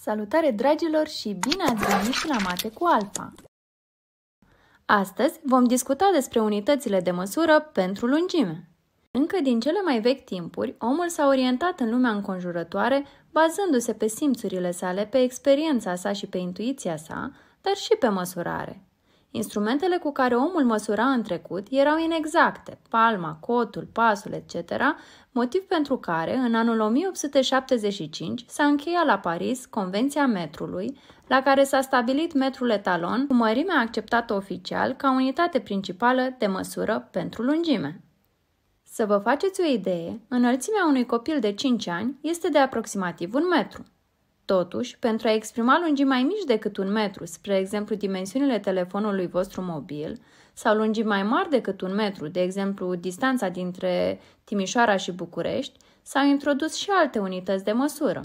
Salutare dragilor și bine ați venit la Mate cu Alfa! Astăzi vom discuta despre unitățile de măsură pentru lungime. Încă din cele mai vechi timpuri, omul s-a orientat în lumea înconjurătoare bazându-se pe simțurile sale, pe experiența sa și pe intuiția sa, dar și pe măsurare. Instrumentele cu care omul măsura în trecut erau inexacte, palma, cotul, pasul, etc., motiv pentru care, în anul 1875, s-a încheiat la Paris Convenția metrului, la care s-a stabilit metrul etalon cu mărimea acceptată oficial ca unitate principală de măsură pentru lungime. Să vă faceți o idee, înălțimea unui copil de 5 ani este de aproximativ un metru. Totuși, pentru a exprima lungimi mai mici decât un metru, spre exemplu dimensiunile telefonului vostru mobil, sau lungimi mai mari decât un metru, de exemplu distanța dintre Timișoara și București, s-au introdus și alte unități de măsură.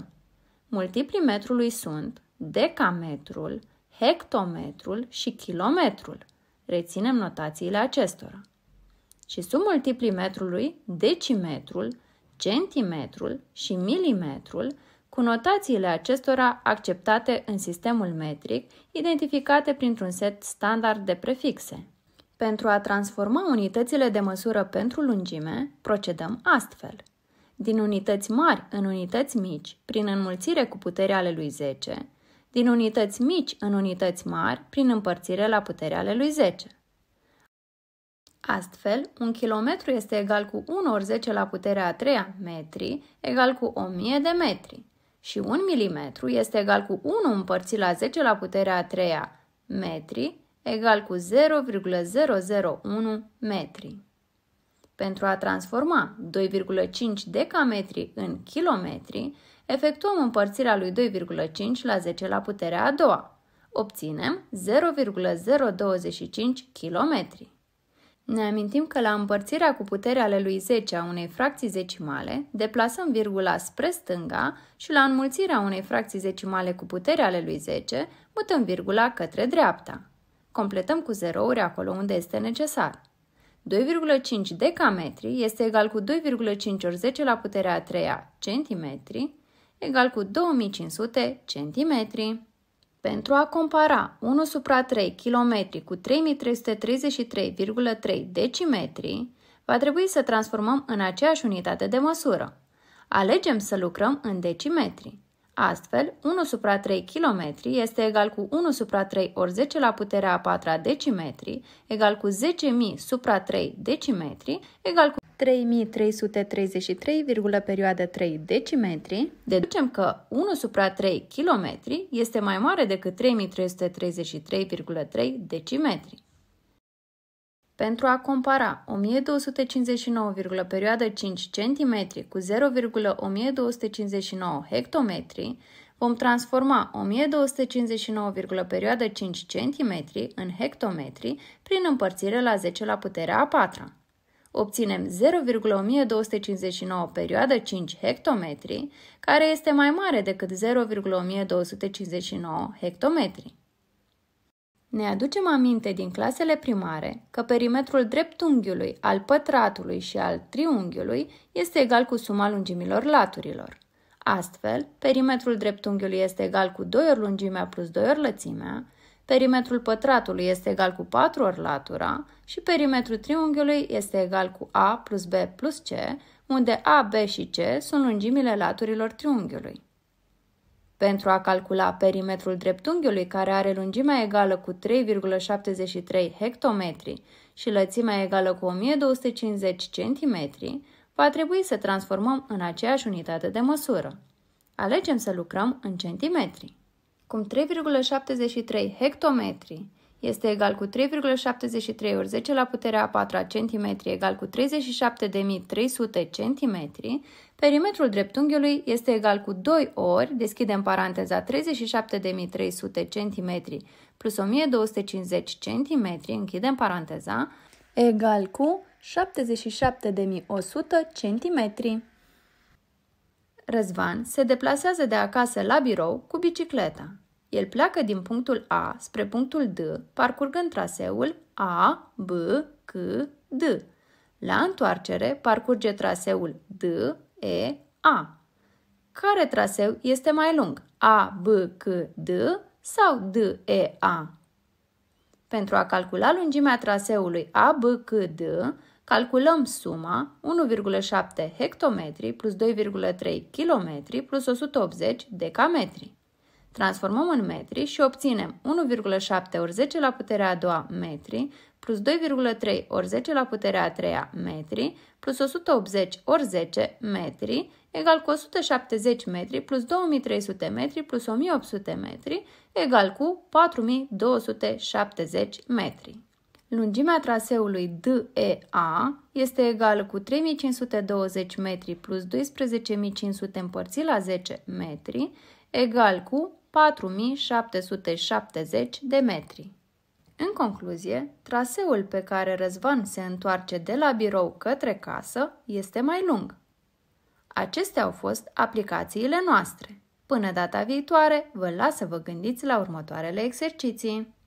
Multiplii metrului sunt decametrul, hectometrul și kilometrul. Reținem notațiile acestora. Și sub multiplii metrului, decimetrul, centimetrul și milimetrul cu notațiile acestora acceptate în sistemul metric, identificate printr-un set standard de prefixe. Pentru a transforma unitățile de măsură pentru lungime, procedăm astfel. Din unități mari în unități mici, prin înmulțire cu puterea ale lui 10, din unități mici în unități mari, prin împărțire la puterea ale lui 10. Astfel, un kilometru este egal cu 1 ori 10 la puterea a 3 metri, egal cu 1000 de metri și 1 mm este egal cu 1 împărțit la 10 la puterea 3 metri egal cu 0,001 metri. Pentru a transforma 2,5 decametri în kilometri, efectuăm împărțirea lui 2,5 la 10 la puterea a doua. Obținem 0,025 kilometri. Ne amintim că la împărțirea cu puterea ale lui 10 a unei fracții decimale, deplasăm virgula spre stânga și la înmulțirea unei fracții decimale cu puterea ale lui 10, mutăm virgula către dreapta. Completăm cu zerouri acolo unde este necesar. 2,5 decametri este egal cu 2,5 ori 10 la puterea a treia centimetri, egal cu 2500 centimetri. Pentru a compara 1 supra 3 km cu 3333,3 decimetri, va trebui să transformăm în aceeași unitate de măsură. Alegem să lucrăm în decimetri. Astfel, 1 supra 3 km este egal cu 1 supra 3 ori 10 la puterea a 4 decimetri, egal cu 10.000 supra 3 decimetri, egal cu 3333, perioadă 3 decimetri, deducem că 1 supra 3 km este mai mare decât 3333,3 decimetri. Pentru a compara 1259, perioadă 5 cm cu 0,1259 hectometri, vom transforma 1259, perioadă 5 cm în hectometri prin împărțire la 10 la puterea a patra obținem 0,1259 perioadă 5 hectometri, care este mai mare decât 0,1259 hectometri. Ne aducem aminte din clasele primare că perimetrul dreptunghiului, al pătratului și al triunghiului este egal cu suma lungimilor laturilor. Astfel, perimetrul dreptunghiului este egal cu 2 ori lungimea plus 2 ori lățimea, perimetrul pătratului este egal cu 4 ori latura și perimetrul triunghiului este egal cu A plus B plus C, unde A, B și C sunt lungimile laturilor triunghiului. Pentru a calcula perimetrul dreptunghiului, care are lungimea egală cu 3,73 hectometri și lățimea egală cu 1250 cm, va trebui să transformăm în aceeași unitate de măsură. Alegem să lucrăm în centimetri cum 3,73 hectometri este egal cu 3,73 ori 10 la puterea a 4 cm egal cu 37.300 cm, perimetrul dreptunghiului este egal cu 2 ori, deschidem paranteza 37.300 cm plus 1250 cm, închidem paranteza, egal cu 77.100 cm. Răzvan se deplasează de acasă la birou cu bicicleta. El pleacă din punctul A spre punctul D, parcurgând traseul A, B, C, D. La întoarcere parcurge traseul D, E, A. Care traseu este mai lung? A, B, C, D sau D, E, A? Pentru a calcula lungimea traseului A, B, C, D, Calculăm suma 1,7 hectometri plus 2,3 km plus 180 decametri. Transformăm în metri și obținem 1,7 ori 10 la puterea a doua metri plus 2,3 ori 10 la puterea a treia metri plus 180 ori 10 metri egal cu 170 metri plus 2300 metri plus 1800 metri egal cu 4270 metri. Lungimea traseului DEA este egală cu 3520 metri plus 12500 împărțit la 10 metri, egal cu 4770 de metri. În concluzie, traseul pe care Răzvan se întoarce de la birou către casă este mai lung. Acestea au fost aplicațiile noastre. Până data viitoare, vă las să vă gândiți la următoarele exerciții.